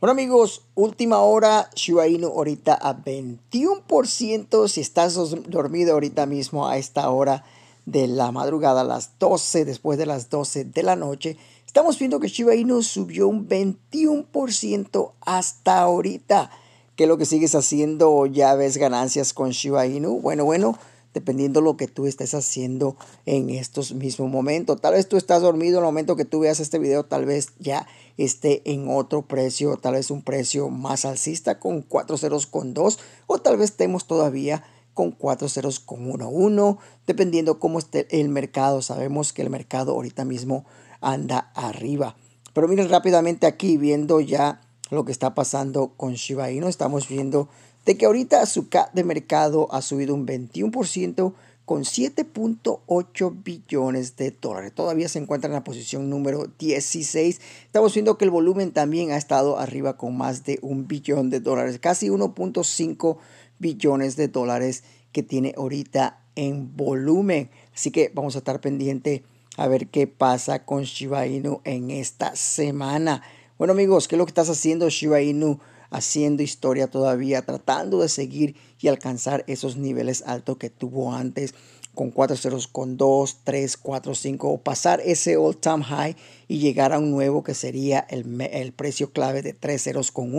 Bueno amigos, última hora, Shiba Inu ahorita a 21%. Si estás dormido ahorita mismo a esta hora de la madrugada, a las 12, después de las 12 de la noche, estamos viendo que Shiba Inu subió un 21% hasta ahorita. ¿Qué es lo que sigues haciendo? ¿Ya ves ganancias con Shiba Inu? Bueno, bueno dependiendo lo que tú estés haciendo en estos mismos momentos. Tal vez tú estás dormido en el momento que tú veas este video, tal vez ya esté en otro precio, tal vez un precio más alcista con cuatro ceros con dos. o tal vez estemos todavía con cuatro ceros con uno. dependiendo cómo esté el mercado. Sabemos que el mercado ahorita mismo anda arriba. Pero miren rápidamente aquí viendo ya lo que está pasando con Shiba Inu. Estamos viendo de que ahorita su cap de mercado ha subido un 21% con 7.8 billones de dólares. Todavía se encuentra en la posición número 16. Estamos viendo que el volumen también ha estado arriba con más de un billón de dólares, casi 1.5 billones de dólares que tiene ahorita en volumen. Así que vamos a estar pendiente a ver qué pasa con Shiba Inu en esta semana. Bueno amigos, ¿qué es lo que estás haciendo Shiba Inu? Haciendo historia todavía, tratando de seguir y alcanzar esos niveles altos que tuvo antes con 4 ceros, con 3, 4, 5 o pasar ese all time high y llegar a un nuevo que sería el, precio clave de 3 ceros con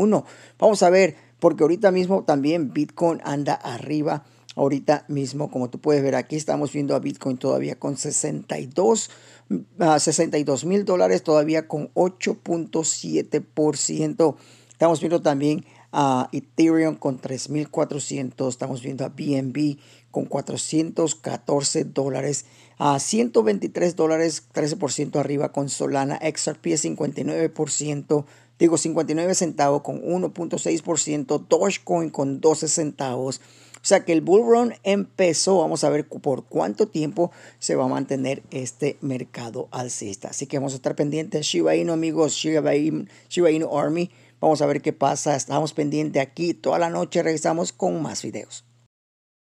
Vamos a ver, porque ahorita mismo también Bitcoin anda arriba ahorita mismo. Como tú puedes ver aquí, estamos viendo a Bitcoin todavía con 62 ah, mil dólares, todavía con 8.7%. Estamos viendo también a Ethereum con 3.400. Estamos viendo a BNB con 414 dólares. A 123 dólares, 13% arriba con Solana. XRP 59%. Digo 59 centavos con 1.6%. Dogecoin con 12 centavos. O sea que el bull run empezó, vamos a ver por cuánto tiempo se va a mantener este mercado alcista. Así que vamos a estar pendientes, Shiba Inu amigos, Shiba Inu, Shiba Inu Army. Vamos a ver qué pasa, estamos pendientes aquí toda la noche, regresamos con más videos.